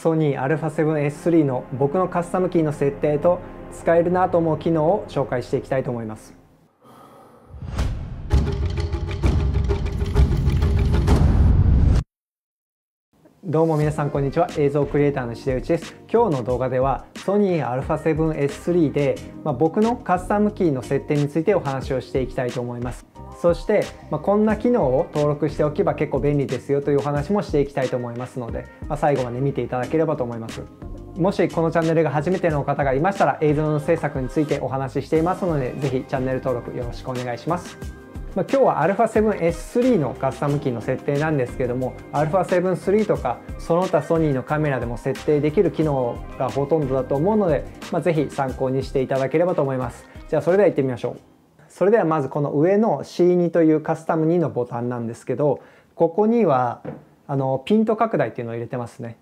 ソニー α7S3 の僕のカスタムキーの設定と使えるなと思う機能を紹介していきたいと思います。どうも皆さんこんにちは映像クリエイターの石出内です今日の動画ではソニー α7S3 で、まあ、僕のカスタムキーの設定についてお話をしていきたいと思いますそして、まあ、こんな機能を登録しておけば結構便利ですよというお話もしていきたいと思いますので、まあ、最後まで見ていただければと思いますもしこのチャンネルが初めての方がいましたら映像の制作についてお話ししていますので是非チャンネル登録よろしくお願いしますま今日は α7S3 のカスタムキーの設定なんですけども α7 s 3とかその他ソニーのカメラでも設定できる機能がほとんどだと思うので、まあ、是非参考にしていただければと思いますじゃあそれではいってみましょうそれではまずこの上の C2 というカスタム2のボタンなんですけどここにはあのピント拡大っていうのを入れてますね。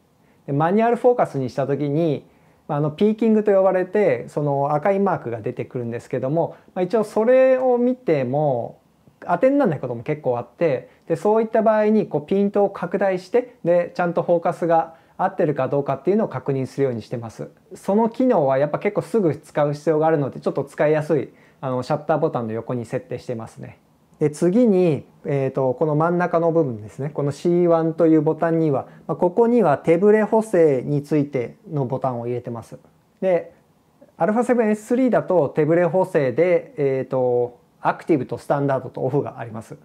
マニュアルフォーカスにした時にあのピーキングと呼ばれてその赤いマークが出てくるんですけども、まあ、一応それを見ても当てにならないことも結構あってでそういった場合にこうピントを拡大してでちゃんとフォーカスが合ってるかどうかっていうのを確認するようにしてますその機能はやっぱ結構すぐ使う必要があるのでちょっと使いやすいあのシャッターボタンの横に設定してますね。で次に、えーと、この真ん中の部分ですねこの C1 というボタンには、まあ、ここには手ブレ補正についてのボタンを入れてます。で α7S3 だと手ブレ補正で、えーと、とアクティブとスタンダードとオフがあります。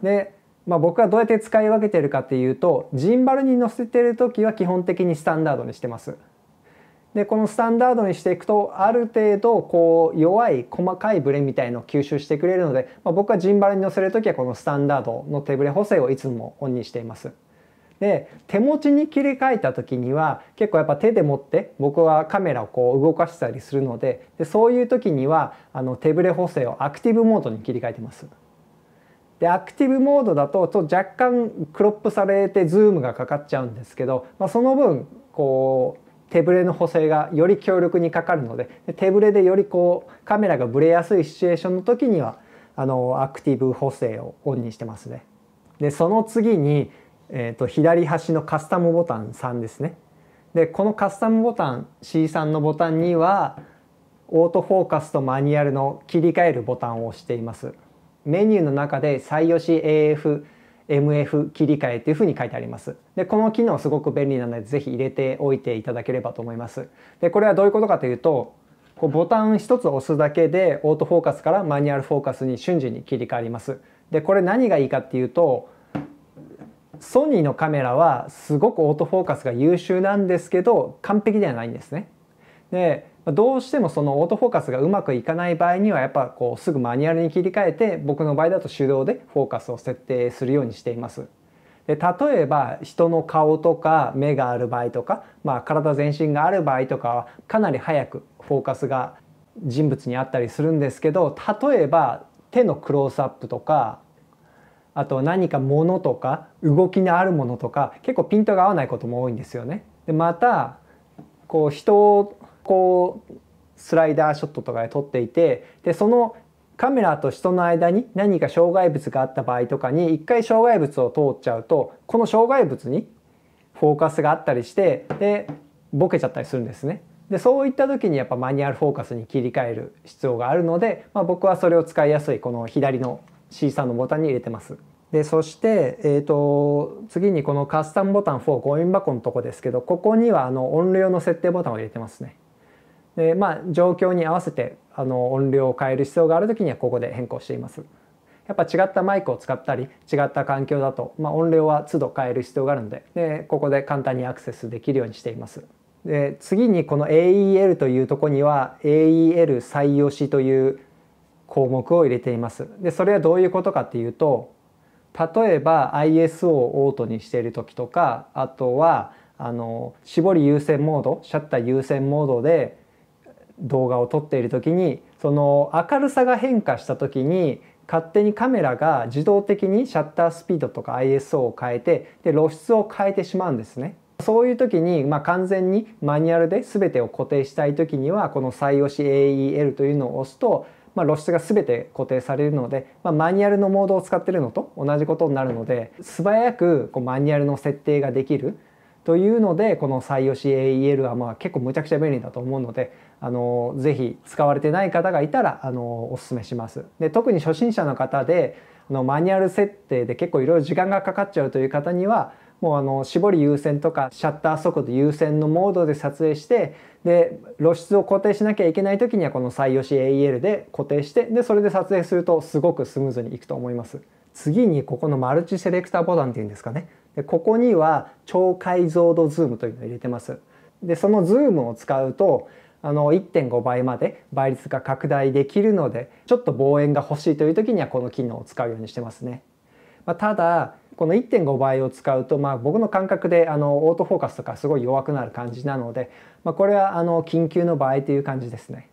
で、まあ、僕はどうやって使い分けてるかっていうとジンバルに乗せてる時は基本的にスタンダードにしてます。でこのスタンダードにしていくとある程度こう弱い細かいブレみたいのを吸収してくれるので、まあ、僕はジンバルに乗せる時はこのスタンダードの手ブレ補正をいつもオンにしています。で手持ちに切り替えた時には結構やっぱ手で持って僕はカメラをこう動かしたりするのででそういう時にはあの手ブレ補正をアクティブモードに切り替えてます。でアクティブモードだとと若干クロップされてズームがかかっちゃうんですけど、まあ、その分こう手ブレの補正がより強力にかかるので手ブレでよりこうカメラがブレやすいシチュエーションの時にはあのアクティブ補正をオンにしてますね。でその次に、えーと、と左端のカスタムボタン3ですね。でこのカスタムボタン C3 のボタンにはオートフォーカスとマニュアルの切り替えるボタンを押しています。メニューの中で「最良し AF」MF 切り替えというふうに書いてあります。で、この機能すごく便利なので、ぜひ入れておいていただければと思います。で、これはどういうことかというと、こうボタン一つ押すだけで、オートフォーカスからマニュアルフォーカスに瞬時に切り替わります。で、これ何がいいかっていうと、ソニーのカメラはすごくオートフォーカスが優秀なんですけど、完璧ではないんですね。で、どうしてもそのオートフォーカスがうまくいかない場合にはやっぱこうすぐマニュアルに切り替えて僕の場合だと手動でフォーカスを設定するようにしています。で例えば人の顔とか目がある場合とか、まあ、体全身がある場合とかはかなり早くフォーカスが人物にあったりするんですけど例えば手のクロースアップとかあと何か物とか動きのあるものとか結構ピントが合わないことも多いんですよね。でまたこう人こうスライダーショットとかで撮っていてでそのカメラと人の間に何か障害物があった場合とかに一回障害物を通っちゃうとこの障害物にフォーカスがあったりしてでボケちゃったりするんですね。でそういった時にやっぱマニュアルフォーカスに切り替える必要があるので、まあ、僕はそれを使いやすいこの左の c んのボタンに入れてます。でそして、えーと、と次にこのカスタムボタン4ゴミ箱のとこですけどここにはあの音量の設定ボタンを入れてますね。でまあ状況に合わせてあの音量を変える必要がある時にはここで変更しています。やっぱ違ったマイクを使ったり違った環境だと、まあ、音量は都度変える必要があるのででここで簡単にアクセスできるようにしています。で次にこの AEL というとこには AEL 採用しという項目を入れています。でそれはどういうことかっていうと例えば ISO をオートにしている時とかあとはあの絞り優先モードシャッター優先モードで動画を撮っている時にその明るさが変化した時に勝手にカメラが自動的にシャッタースピードとか ISO を変えてで露出を変えてしまうんですね。そういう時に、まあ、完全にマニュアルで全てを固定したい時にはこの「採用し AEL」というのを押すと、まあ、露出が全て固定されるので、まあ、マニュアルのモードを使ってるのと同じことになるので素早くこうマニュアルの設定ができるというのでこの採用し AEL はまあ結構むちゃくちゃ便利だと思うのであのぜひ使われてない方がいたらあのおすすめします。で特に初心者の方でのマニュアル設定で結構いろいろ時間がかかっちゃうという方にはもうあの絞り優先とかシャッター速度優先のモードで撮影してで露出を固定しなきゃいけない時にはこの採用し AEL で固定してでそれで撮影するとすごくスムーズにいくと思います。次にここのマルチセレクターボタンっていうんですかねでここには超解像度ズームというのを入れてます。でそのズームを使うとあの1.5倍まで倍率が拡大できるのでちょっと望遠が欲しいという時にはこの機能を使うようにしてますね。まあ、ただこの1.5倍を使うと、まあ、僕の感覚であのオートフォーカスとかすごい弱くなる感じなので、まあ、これはあの緊急の場合という感じですね。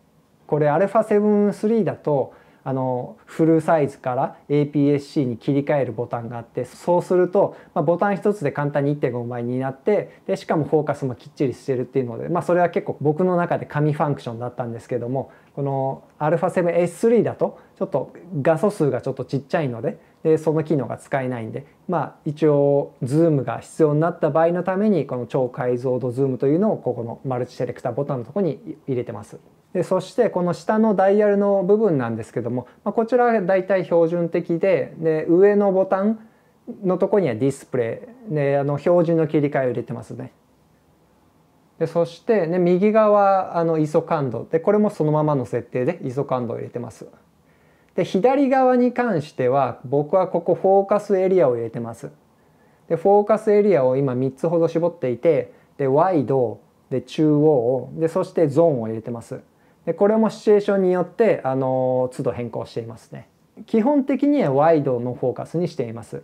これ α7-3 だとあのフルサイズから APS-C に切り替えるボタンがあってそうすると、まあ、ボタン一つで簡単に1.5倍になってでしかもフォーカスもきっちりしてるっていうので、まあ、それは結構僕の中で神ファンクションだったんですけどもこの α7S3 だとちょっと画素数がちょっとちっちゃいのででその機能が使えないんで、まあ、一応ズームが必要になった場合のためにこの超解像度ズームというのをここのマルチセレクターボタンのとこに入れてます。でそしてこの下のダイヤルの部分なんですけども、まあ、こちらはだいたい標準的でで上のボタンのとこにはディスプレイであの表示の切り替えを入れてますね。でそして、ね、右側あの ISO 感度でこれもそのままの設定で ISO 感度を入れてます。で左側に関しては僕はここフォーカスエリアを入れてます。でフォーカスエリアを今3つほど絞っていてでワイドで中央でそしてゾーンを入れてます。でこれもシチュエーションによってあの都度変更していますね基本的にはワイドのフォーカスにしています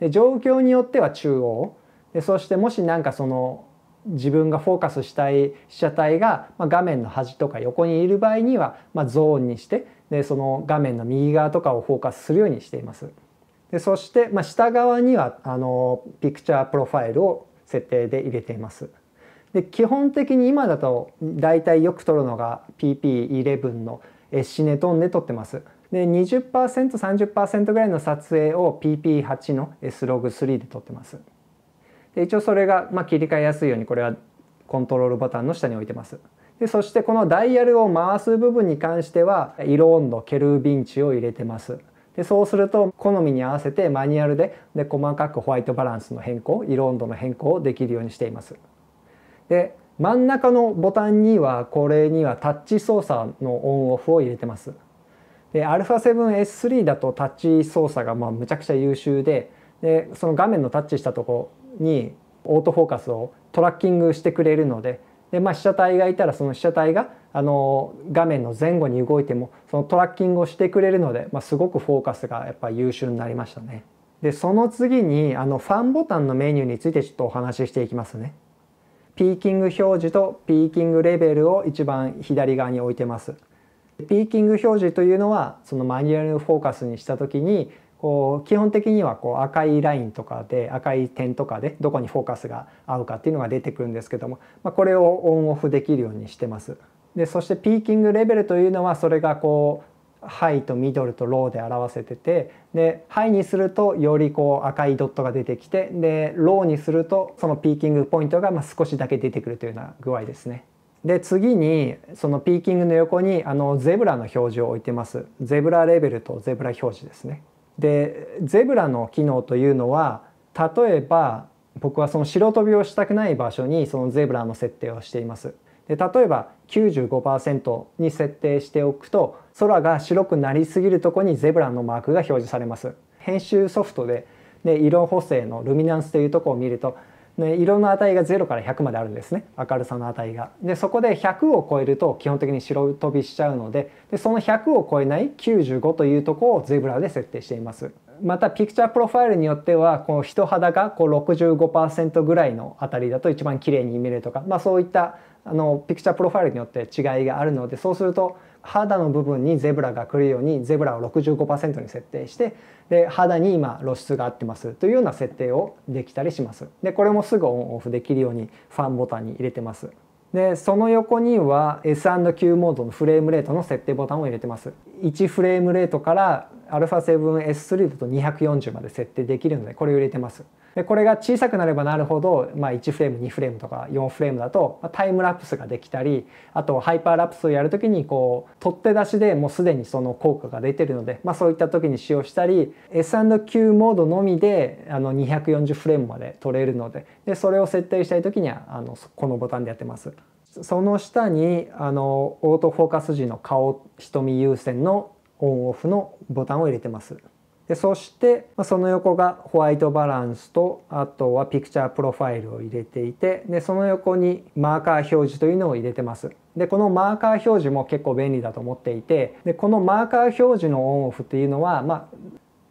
で状況によっては中央でそしてもし何かその自分がフォーカスしたい被写体が、まあ、画面の端とか横にいる場合には、まあ、ゾーンにしてでその画面の右側とかをフォーカスするようにしています。でそして、まあ、下側にはあのピクチャープロファイルを設定で入れています。で基本的に今だと大体よく取るのが PP11 のシネトンで撮ってます。で 20%30% ぐらいの撮影を PP8 の s ログ3で撮ってます。で一応それが、まあ、切り替えやすいようにこれはコントロールボタンの下に置いてます。でそしてこのダイヤルを回す部分に関しては色温度ケルビン値を入れてます。でそうすると好みに合わせてマニュアルでで細かくホワイトバランスの変更色温度の変更をできるようにしています。で真ん中のボタンにはこれにはタッチ操作のオンオフを入れてます。で α7S3 だとタッチ操作がまあむちゃくちゃ優秀ででその画面のタッチしたとこにオートフォーカスをトラッキングしてくれるのでで、まあ、被写体がいたらその被写体があの画面の前後に動いてもそのトラッキングをしてくれるので、まあ、すごくフォーカスがやっぱ優秀になりましたね。でその次にあのファンボタンのメニューについてちょっとお話ししていきますね。ピーキング表示とピーキングレベルを一番左側に置いてます。ピーキング表示というのはそのマニュアルフォーカスにした時にこう基本的にはこう赤いラインとかで赤い点とかでどこにフォーカスが合うかっていうのが出てくるんですけども、まあ、これをオンオフできるようにしてます。でそしてピーキングレベルというのはそれがこうハイとミドルとローで表せててでハイにするとよりこう赤いドットが出てきてでローにするとそのピーキングポイントがま少しだけ出てくるというような具合ですね。で次にそのピーキングの横にあのゼブラの表示を置いてますゼブラレベルとゼブラ表示ですね。でゼブラの機能というのは例えば僕はその白飛びをしたくない場所にそのゼブラの設定をしています。で例えば95%に設定しておくと空が白くなりすぎるとこにゼブラのマークが表示されます編集ソフトでで色補正のルミナンスというとこを見るとで色の値が0から100まであるんですね明るさの値がでそこで100を超えると基本的に白飛びしちゃうのででその100を超えない95というとこをゼブラで設定していますまたピクチャープロファイルによってはこう人肌がこう65%ぐらいのあたりだと一番綺麗に見れるとか、まあ、そういったあのピクチャープロファイルによって違いがあるのでそうすると肌の部分にゼブラが来るようにゼブラを65%に設定してで肌に今露出が合ってますというような設定をできたりします。でこれもすぐオンオフできるようにファンボタンに入れてます。でその横には S&Q モードのフレームレートの設定ボタンを入れてます1フレームレートから α7S3 だと240まで設定できるのでこれを入れてますでこれが小さくなればなるほど、まあ、1フレーム2フレームとか4フレームだと、タイムラプスができたりあとハイパーラプスをやるときにこう取っ手出しでもうすでにその効果が出てるので、まあ、そういった時に使用したり S&Q モードのみであの240フレームまで取れるのででそれを設定したい時にはあのこのボタンでやってます。その下にあのオートフォーカス時の顔瞳優先のオンオフのボタンを入れてます。でそしてその横がホワイトバランスとあとはピクチャープロファイルを入れていてでその横にマーカー表示というのを入れてます。でこのマーカー表示も結構便利だと思っていてでこのマーカー表示のオンオフというのは、まあ、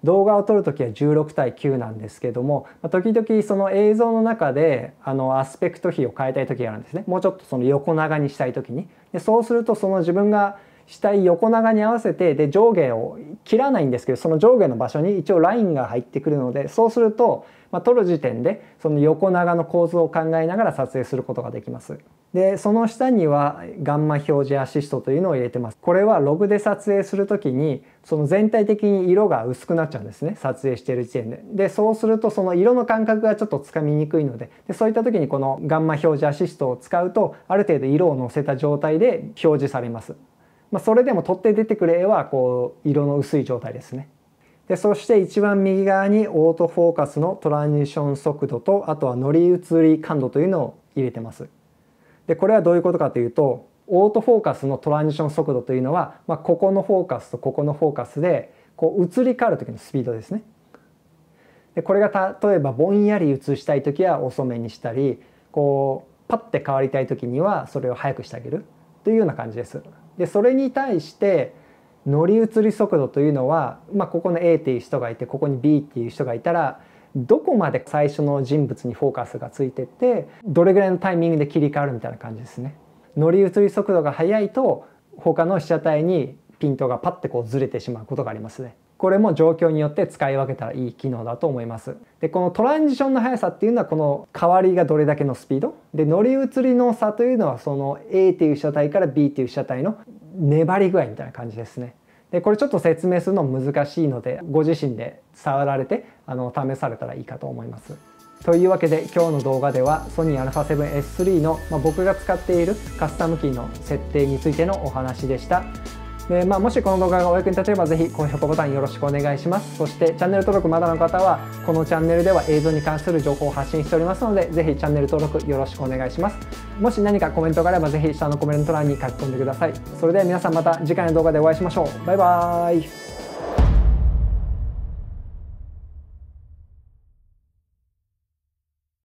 動画を撮る時は16対9なんですけども時々その映像の中であのアスペクト比を変えたい時があるんですねもうちょっとその横長にしたい時にでそうするとその自分が死体横長に合わせてで上下を切らないんですけどその上下の場所に一応ラインが入ってくるのでそうすると、まあ、撮る時点でその横長の構図を考えながら撮影することができます。でその下にはガンマ表示アシストというのを入れてますこれはログで撮影する時にその全体的に色が薄くなっちゃうんですね撮影してる時点ででそうするとその色の感覚がちょっとつかみにくいのででそういった時にこのガンマ表示アシストを使うとある程度色をのせた状態で表示されますまあ、それでも取って出てくる絵はこう色の薄い状態ですね。でそして一番右側にオートフォーカスのトランジション速度とあとは乗り移り感度というのを入れてます。でこれはどういうことかというとオートフォーカスのトランジション速度というのは、まあ、ここのフォーカスとここのフォーカスでこう移り変わる時のスピードですね。でこれが例えばぼんやり移したい時は遅めにしたりこうパッて変わりたい時にはそれを速くしてあげるというような感じです。でそれに対して乗り移り速度というのは、まあ、ここの A っていう人がいてここに B っていう人がいたらどこまで最初の人物にフォーカスがついてってどれぐらいのタイミングで切り替わるみたいな感じですね。乗り移り速度が速いと他の被写体にピントがパッてこうずれてしまうことがありますね。これも状況によって使い分けたらいい機能だと思いますでこのトランジションの速さっていうのはこの変わりがどれだけのスピードで乗り移りの差というのはその A っていう被写体から B っていう被写体の粘り具合みたいな感じですねでこれちょっと説明するの難しいのでご自身で触られてあの試されたらいいかと思いますというわけで今日の動画ではソニー α7S3 の、まあ、僕が使っているカスタムキーの設定についてのお話でしたでまあ、もしこの動画がお役に立てればぜひ高評価ボタンよろしくお願いしますそしてチャンネル登録まだの方はこのチャンネルでは映像に関する情報を発信しておりますのでぜひチャンネル登録よろしくお願いしますもし何かコメントがあればぜひ下のコメント欄に書き込んでくださいそれでは皆さんまた次回の動画でお会いしましょうバイバーイ